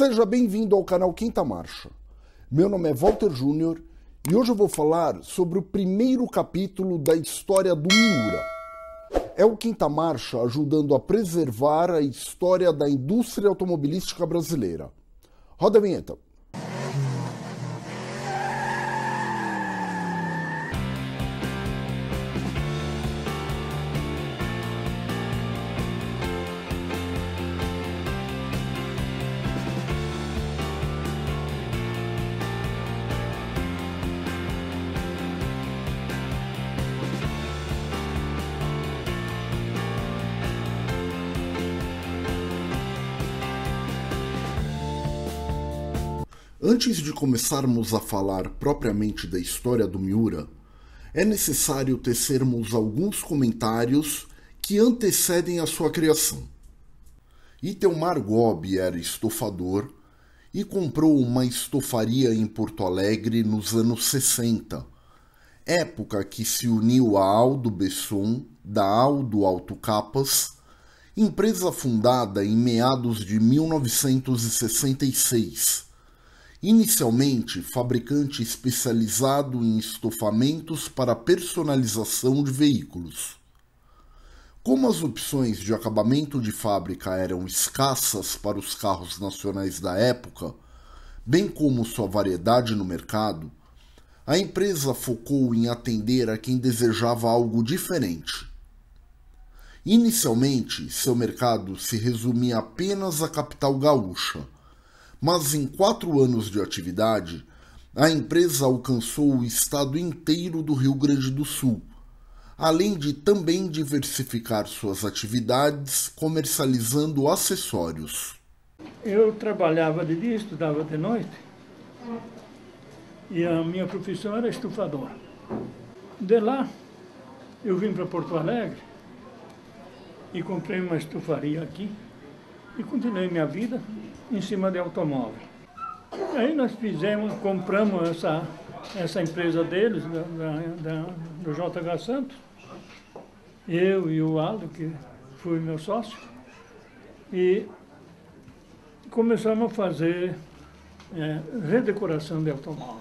Seja bem-vindo ao canal Quinta Marcha. Meu nome é Walter Júnior e hoje eu vou falar sobre o primeiro capítulo da história do Miura. É o Quinta Marcha ajudando a preservar a história da indústria automobilística brasileira. Roda a vinheta. Antes de começarmos a falar propriamente da história do Miura, é necessário tecermos alguns comentários que antecedem a sua criação. Itelmar Gobi era estofador e comprou uma estofaria em Porto Alegre nos anos 60, época que se uniu a Aldo Besson, da Aldo Capas, empresa fundada em meados de 1966 Inicialmente, fabricante especializado em estofamentos para personalização de veículos. Como as opções de acabamento de fábrica eram escassas para os carros nacionais da época, bem como sua variedade no mercado, a empresa focou em atender a quem desejava algo diferente. Inicialmente, seu mercado se resumia apenas à capital gaúcha mas em quatro anos de atividade, a empresa alcançou o estado inteiro do Rio Grande do Sul, além de também diversificar suas atividades comercializando acessórios. Eu trabalhava de dia, estudava de noite e a minha profissão era estufador. De lá, eu vim para Porto Alegre e comprei uma estufaria aqui e continuei minha vida em cima de automóvel. E aí nós fizemos, compramos essa, essa empresa deles, da, da, do JH Santos, eu e o Aldo, que foi meu sócio, e começamos a fazer é, redecoração de automóveis.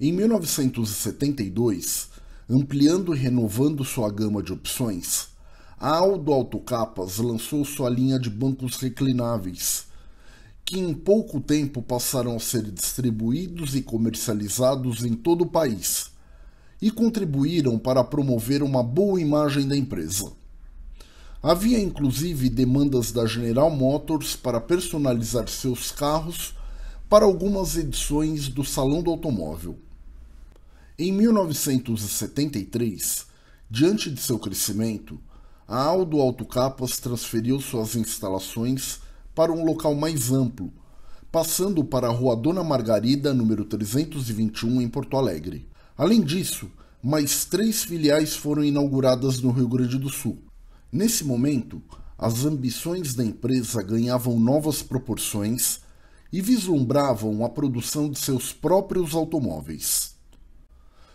Em 1972, ampliando e renovando sua gama de opções, a Aldo Autocapas lançou sua linha de bancos reclináveis, que em pouco tempo passarão a ser distribuídos e comercializados em todo o país, e contribuíram para promover uma boa imagem da empresa. Havia inclusive demandas da General Motors para personalizar seus carros para algumas edições do Salão do Automóvel. Em 1973, diante de seu crescimento, a Aldo Autocapas transferiu suas instalações para um local mais amplo, passando para a Rua Dona Margarida, número 321, em Porto Alegre. Além disso, mais três filiais foram inauguradas no Rio Grande do Sul. Nesse momento, as ambições da empresa ganhavam novas proporções e vislumbravam a produção de seus próprios automóveis.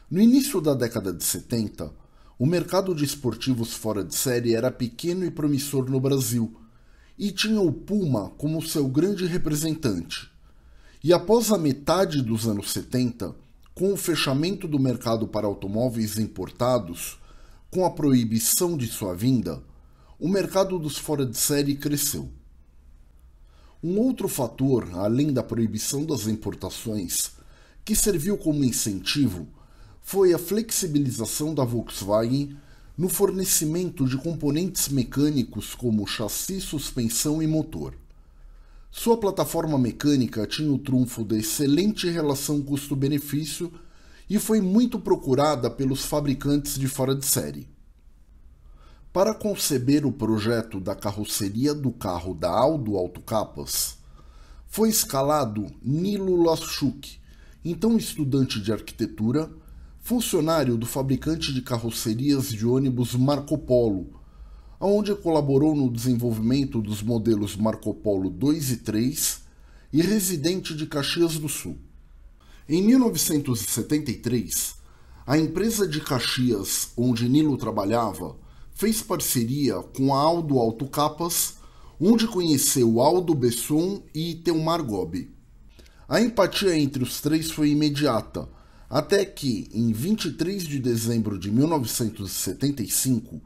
No início da década de 70, o mercado de esportivos fora de série era pequeno e promissor no Brasil, e tinha o Puma como seu grande representante. E após a metade dos anos 70, com o fechamento do mercado para automóveis importados, com a proibição de sua vinda, o mercado dos fora de série cresceu. Um outro fator, além da proibição das importações, que serviu como incentivo foi a flexibilização da Volkswagen no fornecimento de componentes mecânicos como chassi, suspensão e motor. Sua plataforma mecânica tinha o trunfo da excelente relação custo-benefício e foi muito procurada pelos fabricantes de fora de série. Para conceber o projeto da carroceria do carro da Aldo Autocapas, foi escalado Nilo Laschuk, então estudante de arquitetura, funcionário do fabricante de carrocerias de ônibus Marco Polo, onde colaborou no desenvolvimento dos modelos Marco Polo 2 e 3 e residente de Caxias do Sul. Em 1973, a empresa de Caxias, onde Nilo trabalhava, fez parceria com a Aldo Capas, onde conheceu Aldo Besson e Teumar Gobi. A empatia entre os três foi imediata até que, em 23 de dezembro de 1975,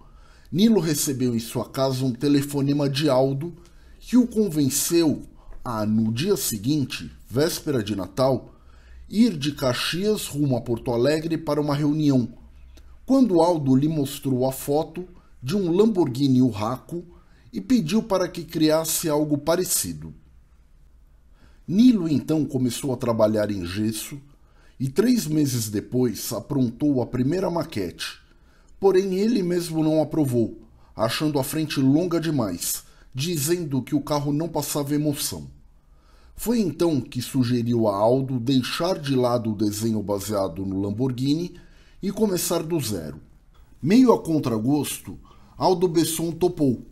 Nilo recebeu em sua casa um telefonema de Aldo que o convenceu a, no dia seguinte, véspera de Natal, ir de Caxias rumo a Porto Alegre para uma reunião, quando Aldo lhe mostrou a foto de um Lamborghini Urraco e pediu para que criasse algo parecido. Nilo então começou a trabalhar em gesso e três meses depois aprontou a primeira maquete. Porém, ele mesmo não aprovou, achando a frente longa demais, dizendo que o carro não passava emoção. Foi então que sugeriu a Aldo deixar de lado o desenho baseado no Lamborghini e começar do zero. Meio a contragosto, Aldo Besson topou.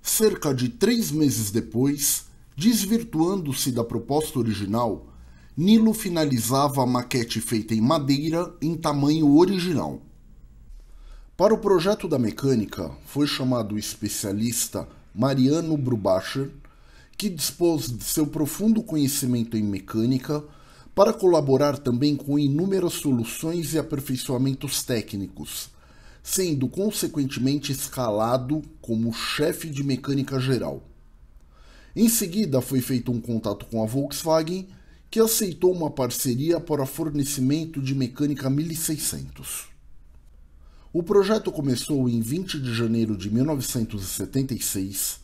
Cerca de três meses depois, desvirtuando-se da proposta original, Nilo finalizava a maquete feita em madeira em tamanho original. Para o projeto da mecânica, foi chamado o especialista Mariano Brubacher, que dispôs de seu profundo conhecimento em mecânica para colaborar também com inúmeras soluções e aperfeiçoamentos técnicos, sendo consequentemente escalado como chefe de mecânica geral. Em seguida, foi feito um contato com a Volkswagen que aceitou uma parceria para fornecimento de mecânica 1600. O projeto começou em 20 de janeiro de 1976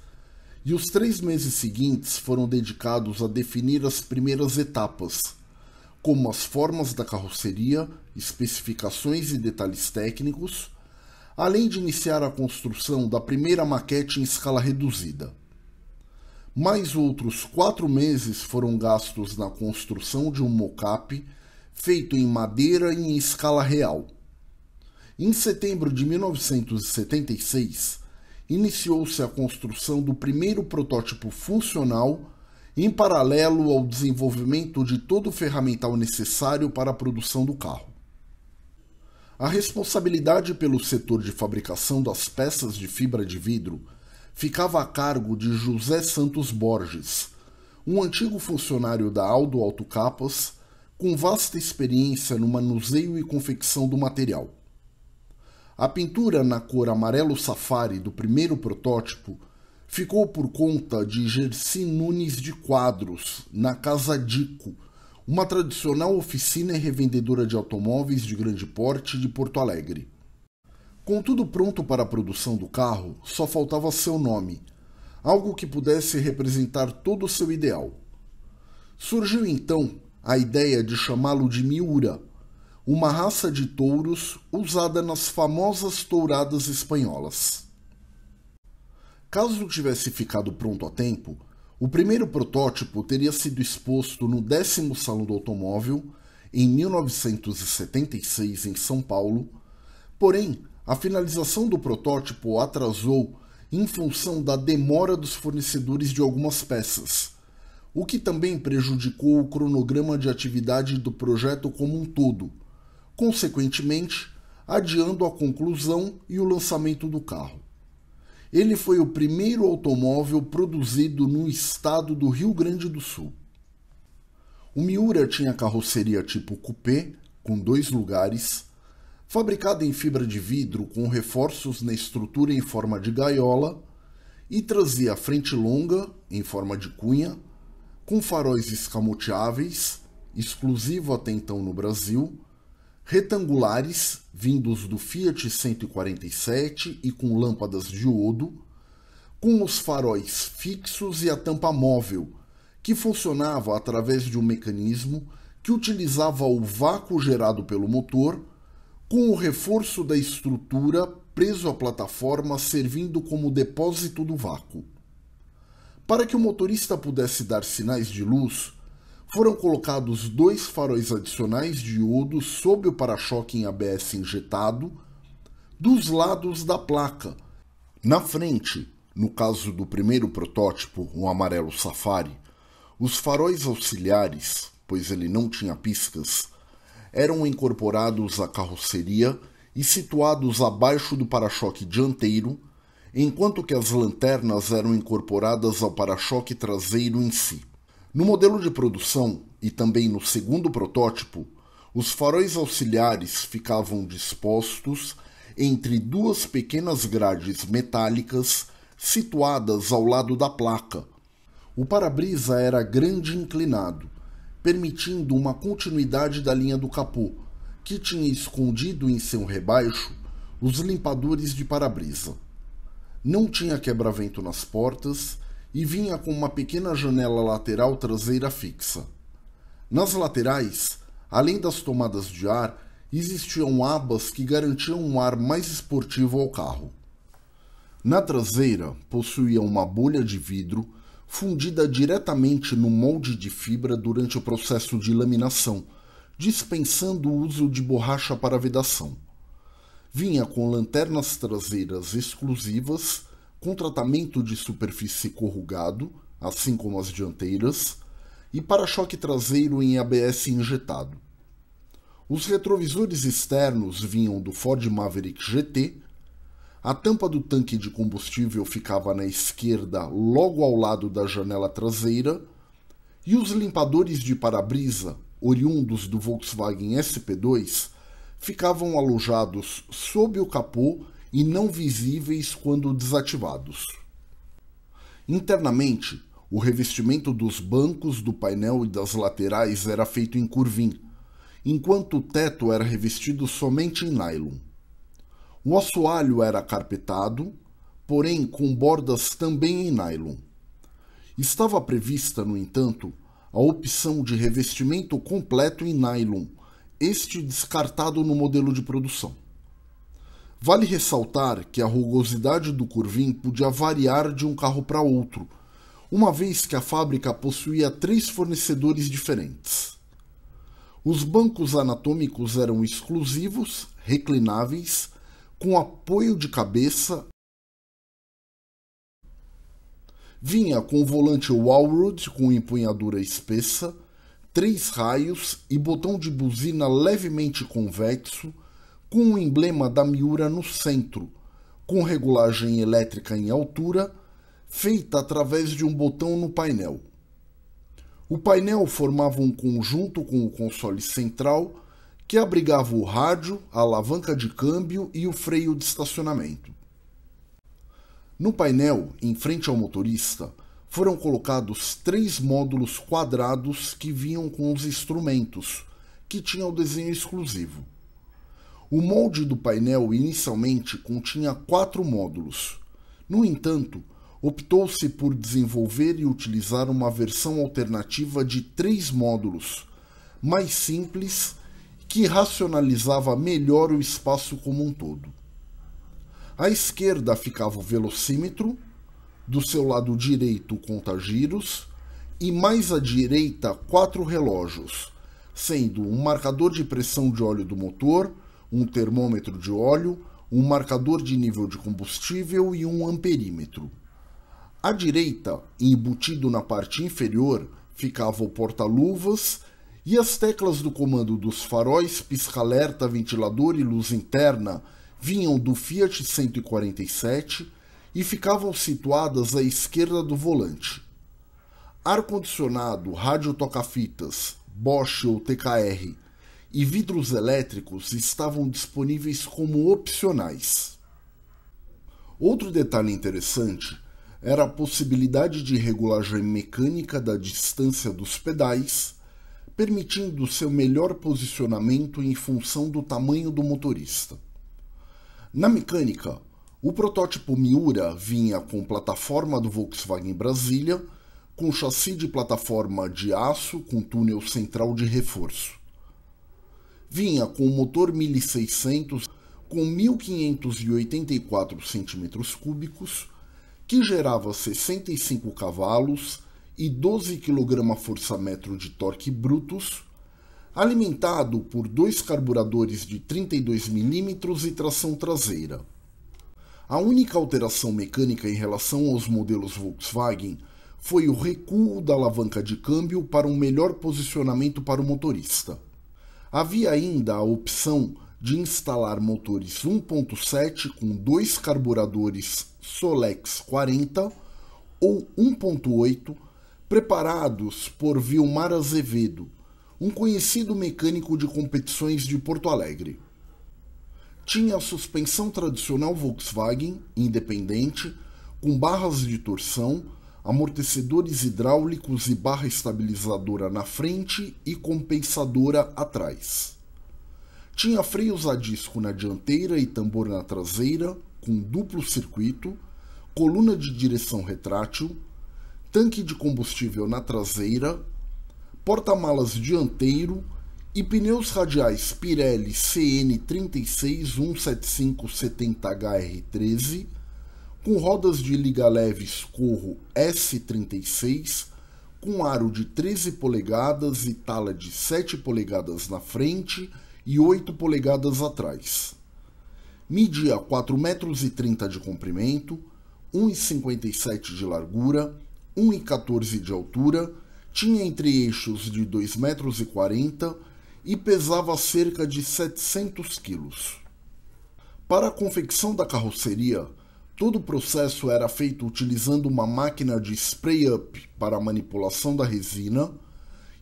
e os três meses seguintes foram dedicados a definir as primeiras etapas, como as formas da carroceria, especificações e detalhes técnicos, além de iniciar a construção da primeira maquete em escala reduzida. Mais outros quatro meses foram gastos na construção de um mocap feito em madeira em escala real. Em setembro de 1976, iniciou-se a construção do primeiro protótipo funcional, em paralelo ao desenvolvimento de todo o ferramental necessário para a produção do carro. A responsabilidade pelo setor de fabricação das peças de fibra de vidro ficava a cargo de José Santos Borges, um antigo funcionário da Aldo Alto Capas, com vasta experiência no manuseio e confecção do material. A pintura na cor amarelo safari do primeiro protótipo ficou por conta de Gersi Nunes de Quadros, na Casa Dico, uma tradicional oficina e revendedora de automóveis de grande porte de Porto Alegre. Com tudo pronto para a produção do carro, só faltava seu nome, algo que pudesse representar todo o seu ideal. Surgiu então a ideia de chamá-lo de Miura, uma raça de touros usada nas famosas touradas espanholas. Caso tivesse ficado pronto a tempo, o primeiro protótipo teria sido exposto no décimo Salão do Automóvel, em 1976, em São Paulo, porém a finalização do protótipo atrasou em função da demora dos fornecedores de algumas peças, o que também prejudicou o cronograma de atividade do projeto como um todo, consequentemente, adiando a conclusão e o lançamento do carro. Ele foi o primeiro automóvel produzido no estado do Rio Grande do Sul. O Miura tinha carroceria tipo coupé, com dois lugares, fabricada em fibra de vidro com reforços na estrutura em forma de gaiola e trazia a frente longa em forma de cunha, com faróis escamoteáveis, exclusivo até então no Brasil, retangulares vindos do Fiat 147 e com lâmpadas de iodo, com os faróis fixos e a tampa móvel, que funcionava através de um mecanismo que utilizava o vácuo gerado pelo motor com o reforço da estrutura preso à plataforma servindo como depósito do vácuo. Para que o motorista pudesse dar sinais de luz, foram colocados dois faróis adicionais diodos sob o para-choque em ABS injetado, dos lados da placa. Na frente, no caso do primeiro protótipo, um amarelo safari, os faróis auxiliares, pois ele não tinha piscas, eram incorporados à carroceria e situados abaixo do para-choque dianteiro, enquanto que as lanternas eram incorporadas ao para-choque traseiro em si. No modelo de produção e também no segundo protótipo, os faróis auxiliares ficavam dispostos entre duas pequenas grades metálicas situadas ao lado da placa. O para-brisa era grande e inclinado, permitindo uma continuidade da linha do capô, que tinha escondido em seu rebaixo os limpadores de para-brisa. Não tinha quebra-vento nas portas e vinha com uma pequena janela lateral traseira fixa. Nas laterais, além das tomadas de ar, existiam abas que garantiam um ar mais esportivo ao carro. Na traseira, possuía uma bolha de vidro fundida diretamente no molde de fibra durante o processo de laminação, dispensando o uso de borracha para vedação. Vinha com lanternas traseiras exclusivas, com tratamento de superfície corrugado, assim como as dianteiras, e para-choque traseiro em ABS injetado. Os retrovisores externos vinham do Ford Maverick GT a tampa do tanque de combustível ficava na esquerda, logo ao lado da janela traseira, e os limpadores de para-brisa, oriundos do Volkswagen SP2, ficavam alojados sob o capô e não visíveis quando desativados. Internamente, o revestimento dos bancos, do painel e das laterais era feito em curvim, enquanto o teto era revestido somente em nylon. O assoalho era carpetado, porém com bordas também em nylon. Estava prevista, no entanto, a opção de revestimento completo em nylon, este descartado no modelo de produção. Vale ressaltar que a rugosidade do curvim podia variar de um carro para outro, uma vez que a fábrica possuía três fornecedores diferentes. Os bancos anatômicos eram exclusivos, reclináveis com apoio de cabeça. Vinha com o volante Walrod com empunhadura espessa, três raios e botão de buzina levemente convexo, com o emblema da Miura no centro, com regulagem elétrica em altura, feita através de um botão no painel. O painel formava um conjunto com o console central que abrigava o rádio, a alavanca de câmbio e o freio de estacionamento. No painel, em frente ao motorista, foram colocados três módulos quadrados que vinham com os instrumentos, que tinham desenho exclusivo. O molde do painel inicialmente continha quatro módulos. No entanto, optou-se por desenvolver e utilizar uma versão alternativa de três módulos, mais simples que racionalizava melhor o espaço como um todo. À esquerda ficava o velocímetro, do seu lado direito o contagiros e mais à direita quatro relógios, sendo um marcador de pressão de óleo do motor, um termômetro de óleo, um marcador de nível de combustível e um amperímetro. À direita, embutido na parte inferior, ficava o porta-luvas e as teclas do comando dos faróis, pisca-alerta, ventilador e luz interna vinham do Fiat 147 e ficavam situadas à esquerda do volante. Ar-condicionado, rádio toca-fitas, Bosch ou TKR e vidros elétricos estavam disponíveis como opcionais. Outro detalhe interessante era a possibilidade de regulagem mecânica da distância dos pedais permitindo seu melhor posicionamento em função do tamanho do motorista. Na mecânica, o protótipo Miura vinha com plataforma do Volkswagen Brasília, com chassi de plataforma de aço com túnel central de reforço. Vinha com motor 1600 com 1584 cm cúbicos, que gerava 65 cavalos e 12 kgfm de torque brutos, alimentado por dois carburadores de 32 mm e tração traseira. A única alteração mecânica em relação aos modelos Volkswagen foi o recuo da alavanca de câmbio para um melhor posicionamento para o motorista. Havia ainda a opção de instalar motores 1.7 com dois carburadores Solex 40 ou 1.8 preparados por Vilmar Azevedo, um conhecido mecânico de competições de Porto Alegre. Tinha a suspensão tradicional Volkswagen, independente, com barras de torção, amortecedores hidráulicos e barra estabilizadora na frente e compensadora atrás. Tinha freios a disco na dianteira e tambor na traseira, com duplo circuito, coluna de direção retrátil, tanque de combustível na traseira, porta-malas dianteiro e pneus radiais Pirelli CN36-17570HR13 com rodas de liga leve escorro S36 com aro de 13 polegadas e tala de 7 polegadas na frente e 8 polegadas atrás. Media 4,30 metros de comprimento, 1,57 de largura 1,14 de altura, tinha entre eixos de 2,40 metros e pesava cerca de 700 quilos. Para a confecção da carroceria, todo o processo era feito utilizando uma máquina de spray up para a manipulação da resina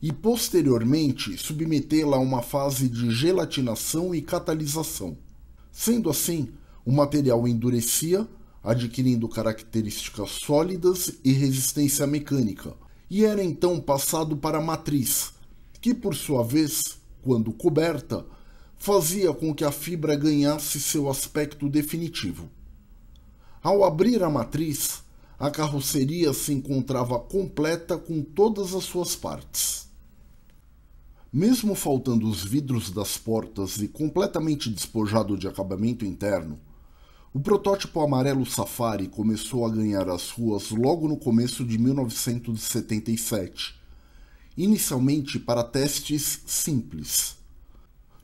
e posteriormente submetê-la a uma fase de gelatinação e catalisação. Sendo assim, o material endurecia adquirindo características sólidas e resistência mecânica, e era então passado para a matriz, que por sua vez, quando coberta, fazia com que a fibra ganhasse seu aspecto definitivo. Ao abrir a matriz, a carroceria se encontrava completa com todas as suas partes. Mesmo faltando os vidros das portas e completamente despojado de acabamento interno, o protótipo amarelo Safari começou a ganhar as ruas logo no começo de 1977, inicialmente para testes simples.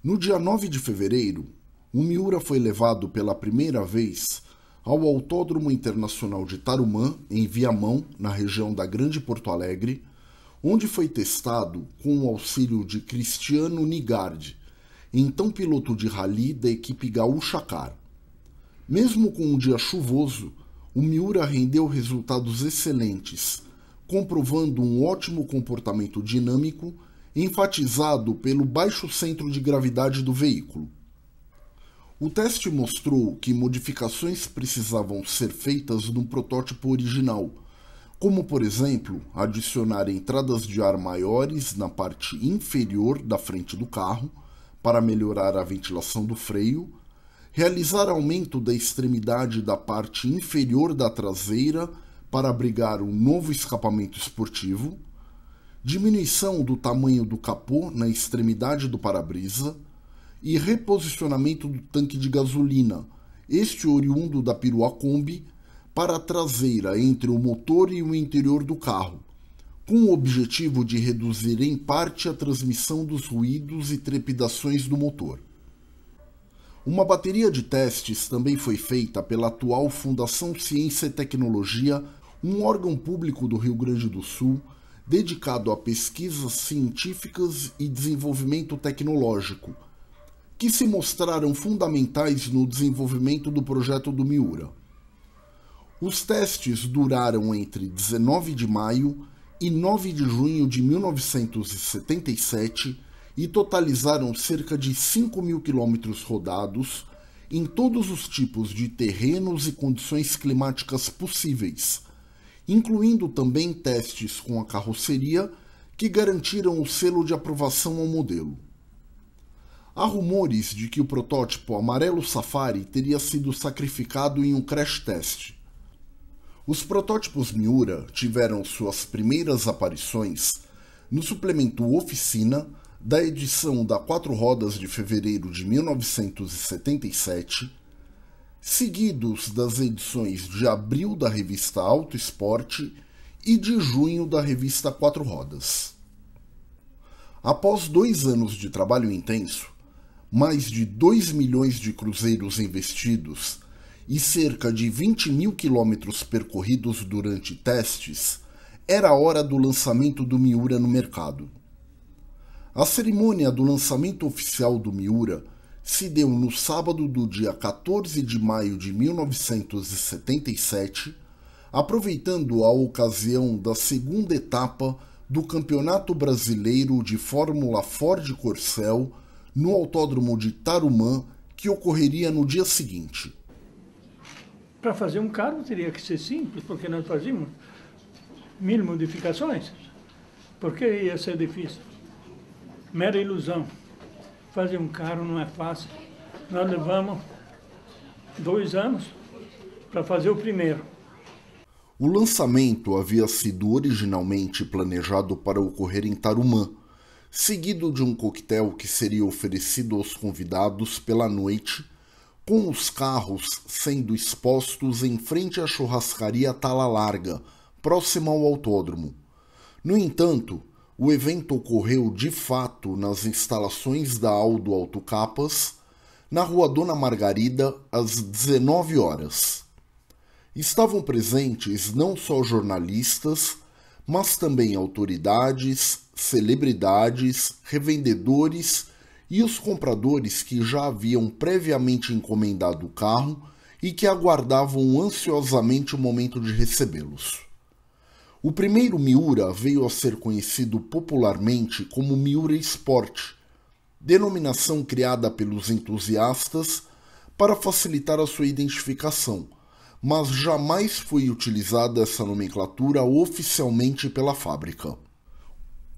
No dia 9 de fevereiro, o Miura foi levado pela primeira vez ao Autódromo Internacional de Tarumã, em Viamão, na região da Grande Porto Alegre, onde foi testado com o auxílio de Cristiano Nigardi, então piloto de rally da equipe Gaúcha Car. Mesmo com um dia chuvoso, o Miura rendeu resultados excelentes, comprovando um ótimo comportamento dinâmico enfatizado pelo baixo centro de gravidade do veículo. O teste mostrou que modificações precisavam ser feitas no protótipo original, como por exemplo adicionar entradas de ar maiores na parte inferior da frente do carro para melhorar a ventilação do freio realizar aumento da extremidade da parte inferior da traseira para abrigar um novo escapamento esportivo, diminuição do tamanho do capô na extremidade do para-brisa e reposicionamento do tanque de gasolina, este oriundo da perua Kombi, para a traseira entre o motor e o interior do carro, com o objetivo de reduzir em parte a transmissão dos ruídos e trepidações do motor. Uma bateria de testes também foi feita pela atual Fundação Ciência e Tecnologia, um órgão público do Rio Grande do Sul dedicado a pesquisas científicas e desenvolvimento tecnológico, que se mostraram fundamentais no desenvolvimento do projeto do Miura. Os testes duraram entre 19 de maio e 9 de junho de 1977 e totalizaram cerca de 5 mil quilômetros rodados em todos os tipos de terrenos e condições climáticas possíveis, incluindo também testes com a carroceria que garantiram o selo de aprovação ao modelo. Há rumores de que o protótipo amarelo Safari teria sido sacrificado em um crash test. Os protótipos Miura tiveram suas primeiras aparições no suplemento Oficina da edição da Quatro Rodas de fevereiro de 1977, seguidos das edições de abril da revista Auto Esporte e de junho da revista Quatro Rodas. Após dois anos de trabalho intenso, mais de 2 milhões de cruzeiros investidos e cerca de 20 mil quilômetros percorridos durante testes, era a hora do lançamento do Miura no mercado. A cerimônia do lançamento oficial do Miura se deu no sábado do dia 14 de maio de 1977, aproveitando a ocasião da segunda etapa do Campeonato Brasileiro de Fórmula Ford Corcel no Autódromo de Tarumã, que ocorreria no dia seguinte. Para fazer um carro teria que ser simples, porque nós fazíamos mil modificações. Por que ia ser difícil? mera ilusão. Fazer um carro não é fácil. Nós levamos dois anos para fazer o primeiro. O lançamento havia sido originalmente planejado para ocorrer em Tarumã, seguido de um coquetel que seria oferecido aos convidados pela noite, com os carros sendo expostos em frente à churrascaria Tala Larga, próxima ao autódromo. No entanto, o evento ocorreu de fato nas instalações da Aldo Autocapas, na Rua Dona Margarida, às 19 horas. Estavam presentes não só jornalistas, mas também autoridades, celebridades, revendedores e os compradores que já haviam previamente encomendado o carro e que aguardavam ansiosamente o momento de recebê-los. O primeiro Miura veio a ser conhecido popularmente como Miura Sport, denominação criada pelos entusiastas para facilitar a sua identificação, mas jamais foi utilizada essa nomenclatura oficialmente pela fábrica.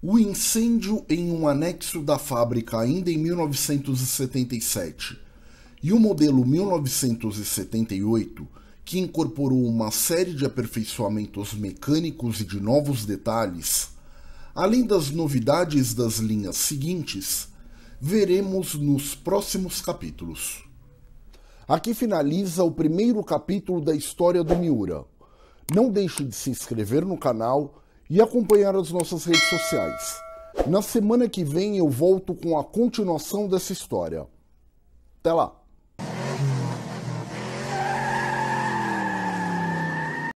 O incêndio em um anexo da fábrica ainda em 1977 e o modelo 1978 que incorporou uma série de aperfeiçoamentos mecânicos e de novos detalhes, além das novidades das linhas seguintes, veremos nos próximos capítulos. Aqui finaliza o primeiro capítulo da história do Miura. Não deixe de se inscrever no canal e acompanhar as nossas redes sociais. Na semana que vem eu volto com a continuação dessa história. Até lá!